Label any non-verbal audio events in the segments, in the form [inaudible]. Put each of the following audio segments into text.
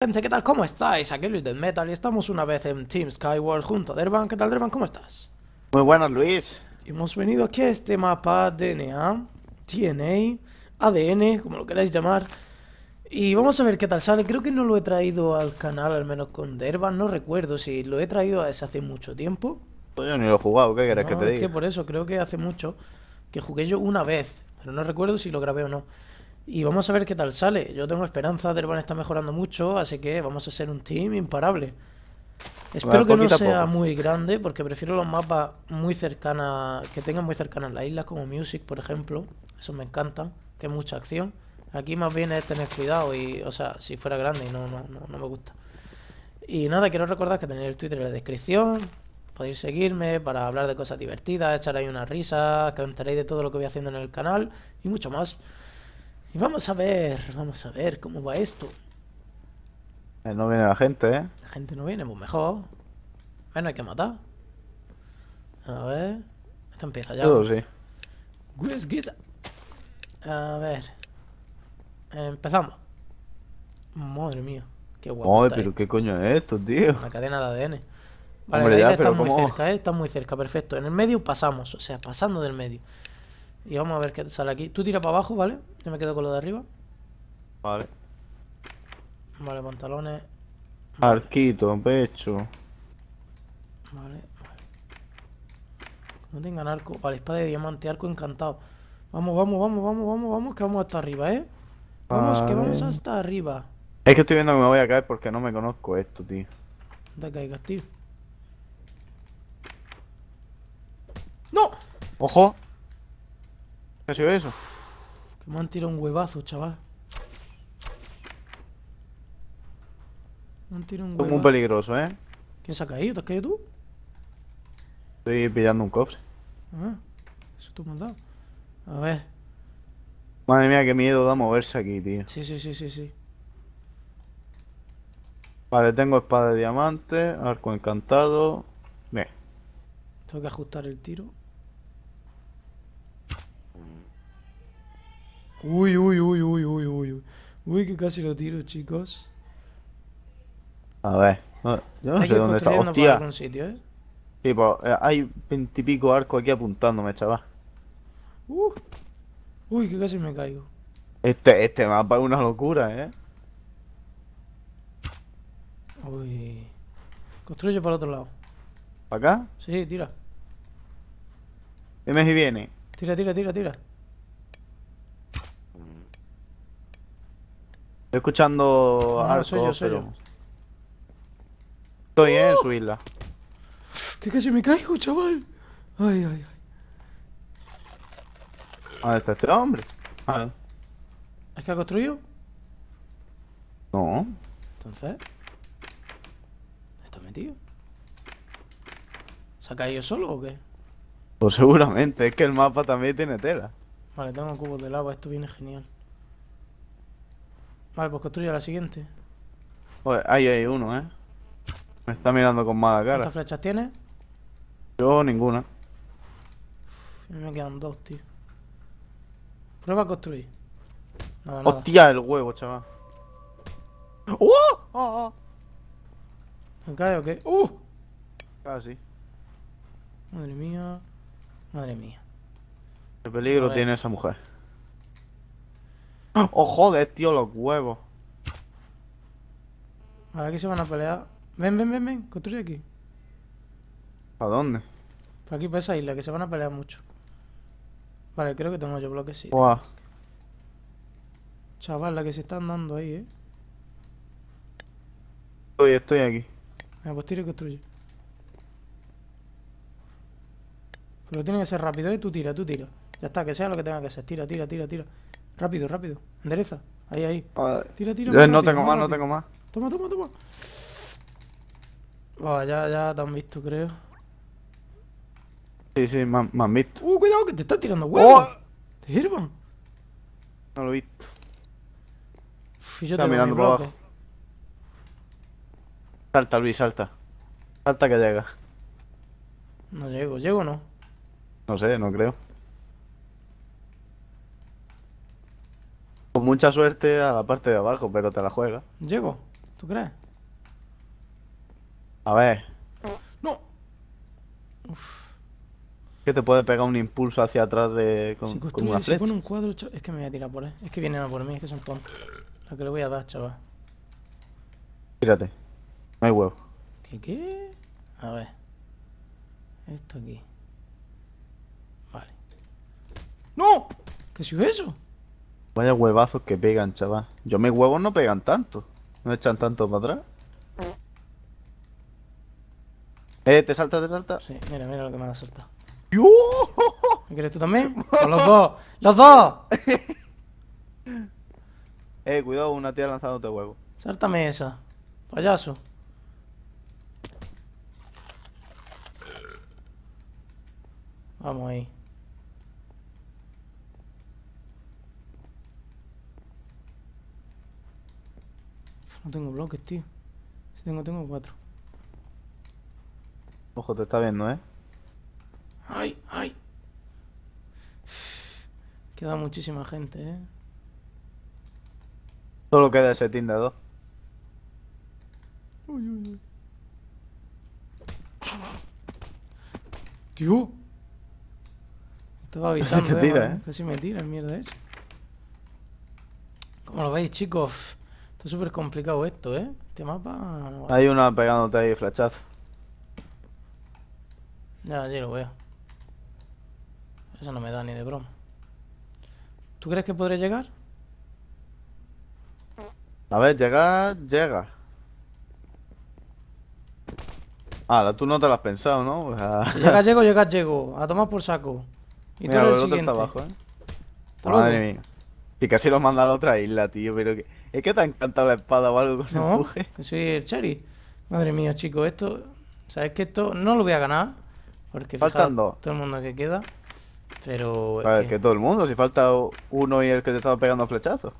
Gente, ¿qué tal? ¿Cómo estáis? Aquí Luis del Metal y estamos una vez en Team Skyward junto a Dervan. ¿Qué tal, Dervan? ¿Cómo estás? Muy buenas, Luis. Hemos venido aquí a este mapa DNA, DNA, ADN, como lo queráis llamar. Y vamos a ver qué tal sale. Creo que no lo he traído al canal, al menos con Dervan. No recuerdo si lo he traído desde hace mucho tiempo. Pues yo ni lo he jugado, ¿qué querés que te diga? es que por eso, creo que hace mucho que jugué yo una vez. Pero no recuerdo si lo grabé o no. Y vamos a ver qué tal sale. Yo tengo esperanza, Derban está mejorando mucho, así que vamos a ser un team imparable. Espero que no sea muy grande, porque prefiero los mapas muy cercanas, que tengan muy cercanas las islas, como Music, por ejemplo. Eso me encanta, que es mucha acción. Aquí más bien es tener cuidado y, o sea, si fuera grande y no, no, no, me gusta. Y nada, quiero recordar que tenéis el Twitter en la descripción. Podéis seguirme para hablar de cosas divertidas, echar ahí una risa, que de todo lo que voy haciendo en el canal y mucho más vamos a ver, vamos a ver cómo va esto. Eh, no viene la gente, ¿eh? La gente no viene, pues mejor. Menos hay que matar. A ver. Esto empieza ya. sí. A ver. Empezamos. Madre mía. Qué guapo. Madre, pero qué coño es esto, tío. Una cadena de ADN. Vale, Hombre, la ya, está muy cerca, ¿eh? Está muy cerca, perfecto. En el medio pasamos, o sea, pasando del medio. Y vamos a ver qué sale aquí. Tú tira para abajo, ¿vale? Yo me quedo con lo de arriba. Vale. Vale, pantalones. Arquito, pecho. Vale, vale. No tengan arco. Vale, espada de diamante, arco encantado. Vamos, vamos, vamos, vamos, vamos, vamos, que vamos hasta arriba, ¿eh? Vamos, que vamos hasta arriba. Es que estoy viendo que me voy a caer porque no me conozco esto, tío. No te caigas, tío. ¡No! ¡Ojo! ¿Qué ha sido eso? Que me han tirado un huevazo, chaval. Me han tirado un huevazo. Es muy peligroso, ¿eh? ¿Quién se ha caído? ¿Te has caído tú? Estoy pillando un cofre. Ah, eso tú me has dado. A ver. Madre mía, qué miedo da moverse aquí, tío. Sí, sí, sí, sí, sí. Vale, tengo espada de diamante, arco encantado. Bien. Tengo que ajustar el tiro. Uy, uy, uy, uy, uy, uy. Uy, uy, que casi lo tiro, chicos. A ver. Yo no sé dónde está. Hostia. Para algún sitio, ¿eh? Pues, ¿eh? hay veintipico arcos aquí apuntándome, chaval. Uh. Uy, que casi me caigo. Este, este mapa es una locura, ¿eh? Uy. Construye para el otro lado. ¿Para acá? Sí, tira. si viene. Tira, tira, tira, tira. Estoy escuchando ah, soy yo, soy yo. Estoy en su ¡Oh! isla. Que casi me caigo, chaval. Ay, ay, ay. ¿Dónde está este hombre? Ah. ¿Es que ha construido? No. Entonces. ¿Está metido? ¿Se ha caído solo o qué? Pues seguramente, es que el mapa también tiene tela. Vale, tengo cubos de lava, esto viene genial. Vale, pues construye la siguiente. Joder, ahí hay uno, ¿eh? Me está mirando con mala cara. ¿Cuántas flechas tienes? Yo ninguna. me quedan dos, tío. Prueba a construir. Nada, Hostia, el huevo, chaval. ¡Uh! ¡Oh! ¿Me cae o qué? ¡Uh! Casi. Ah, Madre mía. Madre mía. ¿Qué peligro tiene esa mujer? Ojo oh, joder, tío, los huevos. Ahora aquí se van a pelear. Ven, ven, ven, ven. Construye aquí. ¿Para dónde? Para aquí, para esa isla, que se van a pelear mucho. Vale, creo que tengo yo bloque sí. Chaval, la que se están dando ahí, eh. Estoy, estoy aquí. Venga, pues tira y construye. Pero tiene que ser rápido, Y eh. Tú tira, tú tira. Ya está, que sea lo que tenga que ser. Tira, tira, tira, tira. Rápido, rápido. Endereza. Ahí, ahí. Tira, tira. Yo no tengo más, no tengo más. Toma, toma, toma. ya, ya te han visto, creo. Sí, sí, me han, visto. Uh, cuidado que te estás tirando huevos. Oh. Te sirvan. No lo he visto. Uf, yo Está mirando por abajo. Salta, Luis, salta. Salta que llega. No llego, ¿llego o no? No sé, no creo. con mucha suerte a la parte de abajo, pero te la juega. Llego, ¿tú crees? A ver. No. Uf. Que te puede pegar un impulso hacia atrás de con, si pone un cuadro, es que me voy a tirar por él. Es que vienen a por mí, es que son tontos. La que le voy a dar, chaval. Tírate. No hay huevo. ¿Qué qué? A ver. Esto aquí. Vale. ¡No! ¿Qué ha eso? Vaya huevazos que pegan, chaval. Yo mis huevos no pegan tanto. No echan tanto para atrás. Mm. Eh, te salta, te salta. Sí, mira, mira lo que me ha saltado. ¿Me ¿Quieres tú también? los dos! ¡Los dos! [laughs] eh, cuidado, una tía lanzándote huevo. Sáltame esa, payaso. Vamos ahí. No tengo bloques, tío. Si tengo, tengo cuatro. Ojo, te está viendo, ¿eh? ¡Ay, ay! Queda muchísima gente, ¿eh? Solo queda ese 2. Uy, uy, uy. ¡Tío! Estaba [laughs] avisando, me Tira, ¿eh? Casi ¿eh? me tira el mierda ese. Como lo veis, chicos, Está súper complicado esto, ¿eh? Este mapa... Hay una pegándote ahí, flechazo. Ya, allí lo veo. Eso no me da ni de broma. ¿Tú crees que podré llegar? A ver, llegar, llega. Ah, tú no te lo has pensado, ¿no? llegas, [laughs] llego, llegas, llego. A tomar por saco. Y tú eres el siguiente. Está abajo, ¿eh? Madre mía. Y casi lo manda a otra isla, tío, pero que... ¿Es que te ha encantado la espada o algo con no, empuje? Sí, el cherry Madre mía, chicos, esto... ¿Sabes que esto no lo voy a ganar? Porque faltando. todo el mundo que queda. Pero... A ver, que... todo el mundo, si falta uno y el que te estaba pegando flechazos.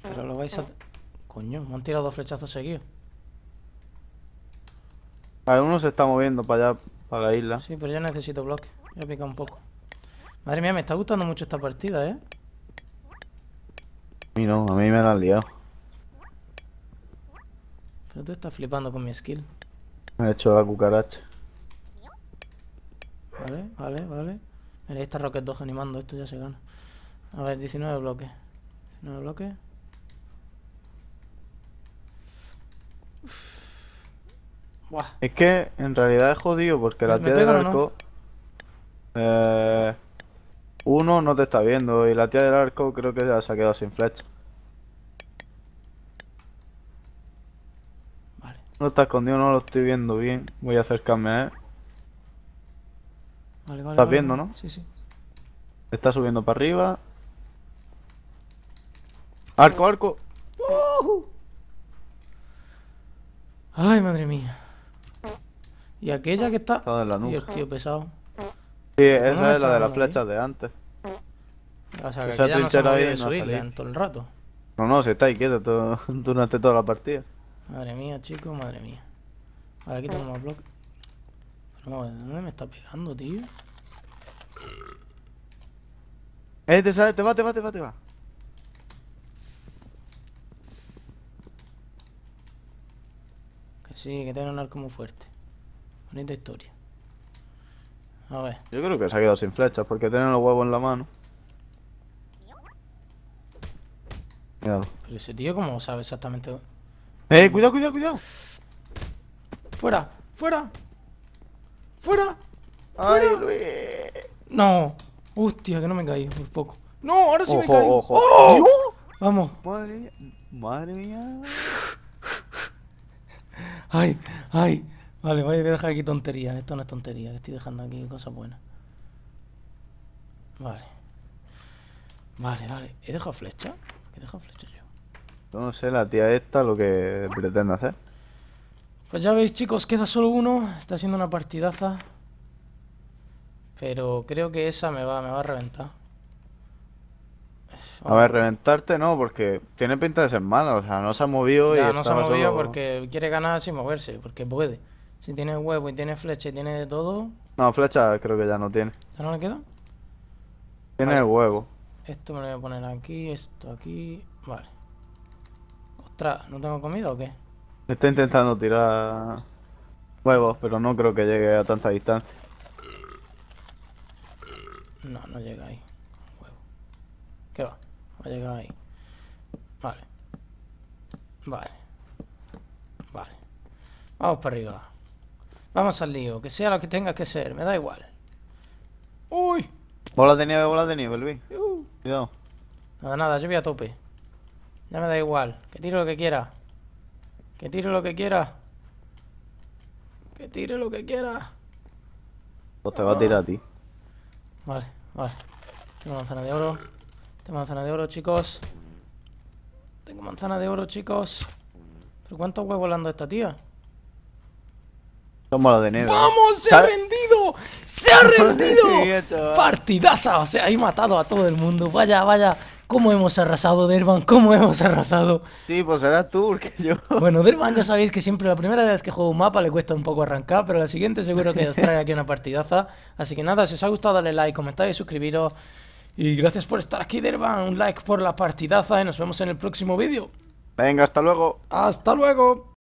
Pero lo vais a... Coño, me han tirado dos flechazos seguidos. A ver, uno se está moviendo para allá, para la isla. Sí, pero ya necesito bloque. Voy a picar un poco. Madre mía, me está gustando mucho esta partida, ¿eh? mí no, a mí me la han liado. Pero tú estás flipando con mi skill. Me he hecho la cucaracha. Vale, vale, vale. Mira, ahí está Rocket 2 animando, esto ya se gana. A ver, 19 bloques. 19 bloques. Es que en realidad es jodido porque la tía del arco. Eh. Uno no te está viendo y la tía del arco creo que ya se ha quedado sin flecha. Vale. No está escondido, no lo estoy viendo bien. Voy a acercarme a Vale, vale, Estás viendo, ¿no? Sí, sí. Está subiendo para arriba. Arco, arco. Ay, madre mía. Y aquella que está... Está en la nuca. Dios, tío, pesado. Sí, pues esa es la de las flechas de antes. O sea, que ya no se de no todo el rato. No, no, se está ahí quieto [laughs] durante toda la partida. Madre mía, chico, madre mía. Ahora aquí tengo más bloques. Pero no, ¿de dónde me está pegando, tío? Eh, te sale, te va, te va, te va, te va. Que sí, que tengo un arco muy fuerte. Bonita historia. A ver. Yo creo que se ha quedado sin flechas porque tiene los huevos en la mano. Cuidado. Pero ese tío, como sabe exactamente? ¡Eh, cuidado, cuidado, cuidado! ¡Fuera! ¡Fuera! ¡Fuera! ¡Fuera! Ay, No. Hostia, que no me caí por poco. No, ahora sí me caí ¡Oh! Vamos. Madre mía. Madre mía. Ay, ay. Vale, voy a dejar aquí tonterías. Esto no es tontería, estoy dejando aquí cosas buenas. Vale. Vale, vale. ¿He dejado flecha? ¿Qué he dejado flecha yo? No sé, la tía esta lo que pretende hacer. Pues ya veis, chicos, queda solo uno. Está haciendo una partidaza. Pero creo que esa me va, me va a reventar. A ver, reventarte no, porque tiene pinta de ser mala, o sea, no se ha movido ya, no se ha movido porque quiere ganar sin moverse, porque puede. Si tiene huevo y tiene flecha y tiene de todo... No, flecha creo que ya no tiene. ¿Ya no le queda? Tiene huevo. Esto me lo voy a poner aquí, esto aquí... Vale. Ostras, ¿no tengo comida o qué? Estoy intentando tirar huevos, pero no creo que llegue a tanta distancia. No, no llega ahí. ¿Qué va? Va a llegar ahí. Vale. Vale. Vale. Vamos para arriba. Vamos al lío, que sea lo que tenga que ser, me da igual. ¡Uy! Bola de nieve, bola de nieve, Luis. Cuidado. Nada, nada, yo voy a tope. Ya me da igual. Que tire lo que quiera. Que tire lo que quiera. Que tire lo que quiera. Pues te va a tirar a ti. Vale, vale. Tengo manzana de oro. Tengo manzana de oro, chicos. Tengo manzana de oro, chicos. ¿Pero cuánto huevos volando esta tía? de negro. ¡Vamos! ¡Se ha rendido! ¡Se ha [laughs] rendido! [laughs] ¡Partidaza! O sea, he matado a todo el mundo. Vaya, vaya. ¿Cómo hemos arrasado, Derban? ¿Cómo hemos arrasado? Sí, pues serás tú, porque yo. [laughs] Bueno, Derban ya sabéis que siempre la primera vez que juego un mapa le cuesta un poco arrancar, pero la siguiente seguro que os trae aquí una partidaza. Así que nada, si os ha gustado, dale like, comentad y suscribiros. Y gracias por estar aquí, Derban. Un like por la partidaza y nos vemos en el próximo vídeo. Venga, hasta luego. Hasta luego.